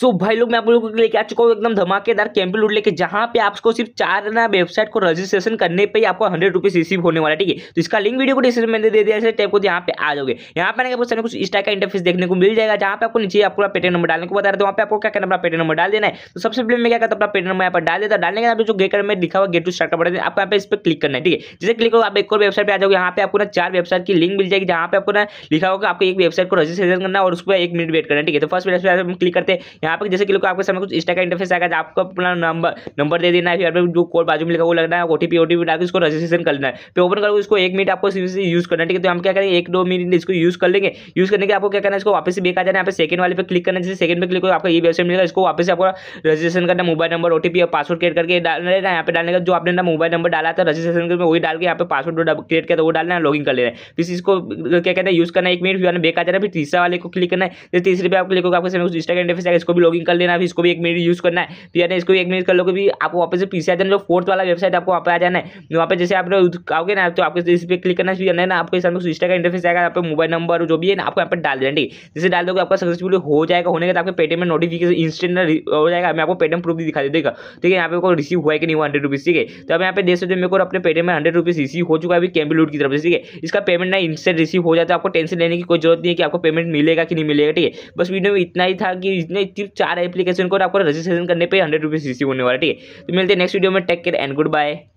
सो so, भाई लोग मैं आप लोगों को लेके आ चुका हूँ एकदम धमाकेदार कैंपिल उड़ लेके जहाँ पे आपको सिर्फ चार ना वेबसाइट को रजिस्ट्रेशन करने पे ही आपको हंड्रेड रुपीज रिसीव होने वाला है ठीक है तो इसका लिंक वीडियो को डिस्क्रिप्शन में दे दिया टाइप को यहाँ पे आ जाओगे यहाँ पर आने के कुछ इस टाइप का इंटरफेस देखने को मिल जाएगा जहाँ पे आपको नीचे आपको पेटीएम नंबर डालने को बता रहे वहाँ पे आपको क्या करना अपना पेटीएम नंबर डाल देना है तो सबसे पहले मैं क्या करता अपना नंबर यहाँ पर डाल देता डालने के बाद जो गेट में लिखा हुआ गेट टू स्टार्ट का बटन आपको यहाँ पे इस पर क्लिक करना है ठीक है जैसे क्लिक करो आप एक और वेबसाइट पर आ जाओगे यहाँ पे आपको ना चार वेबसाइट की लिंक मिल जाएगी जहाँ पे आपको ना लिखा होगा आपको एक वेबसाइट को रजिस्ट्रेशन करना और उस पर एक मिनट वेट करना ठीक है तो फर्स्ट वेबसाइट क्लिक करते हैं यहाँ पर जैसे कि लोग आपके सामने कुछ इंस्टा का इंटरफेस आएगा आपको अपना नंबर नंबर दे देना है फिर जो कोड बाजू में लिखा वो लगना है ओटीपी ओटीपी डाल के उसको रजिस्ट्रेशन करना है फिर ओपन करो इसको एक मिनट आपको यूज़ करना है ठीक है तो हम क्या करेंगे एक दो मिनट इसको यूज़ कर लेंगे यूज़ करने के आपको क्या करना है इसको वापस से बेकार जाना है आप सेकंड वाले पे क्लिक करना जैसे सेकंड पे क्लिक आपका ये वेबसाइट मिलेगा इसको वापस आपको रजिस्ट्रेशन करना मोबाइल नंबर ओटीपी और पासवर्ड क्रिएट करके डालना है यहाँ पे डालने का जो आपने ना मोबाइल नंबर डाला था रजिस्ट्रेशन में वही डाल के यहाँ पे पासवर्ड क्रिएट किया था तो वो डालना है लॉगिन कर लेना है फिर इसको क्या कहते हैं यूज़ करना है एक मिनट फिर बेकार जाना है फिर तीसरा वाले को क्लिक करना है तीसरे पे आप क्लिक होगा आपके समय इंस्टाग्राम इंटरफेस आएगा इसको भी लॉगिंग कर लेना इसको भी एक मिनट यूज़ करना है तो यानी इसको एक मिनट कर लोगे भी आप वापस से पीछे आ जाए फोर्थ वाला वेबसाइट आपको वहाँ पे आ जाना है वहाँ पर जैसे आप आओगे ना तो आपको इस पर क्लिक करना चाहिए ना आपके सामने सिस्टर का इंटरफेस आएगा आपका मोबाइल नंबर जो भी है ना आपको यहाँ पर डाल देना ठीक है जैसे डाल दोगे आपका सक्सेसफुल हो जाएगा होने के बाद आपके पेटीएम में नोटिफिकेशन इंस्टेंट हो जाएगा मैं आपको पेटीएम प्रूफ भी दिखा दे देगा ठीक है यहाँ पर रिसीव हुआ है कि नहीं हुआ हंड्रेड ठीक है तो अब यहाँ पे देख सकते मेरे को अपने पेटीएम में हंड्रेड रुपीज़ रिसीव हो चुका है अभी कैम्बी लूट की तरफ से ठीक है इसका पेमेंट ना इंस्टेंट रिसीव हो जाता है आपको टेंशन लेने की कोई जरूरत नहीं है कि आपको पेमेंट मिलेगा कि नहीं मिलेगा ठीक है बस वीडियो में इतना ही था कि इतने सिर्फ चार एप्लीकेशन को आपको रजिस्ट्रेशन करने पर हंड्रेड रुपीज़ रिसीव होने वाला ठीक है तो मिलते हैं नेक्स्ट वीडियो में take care and good bye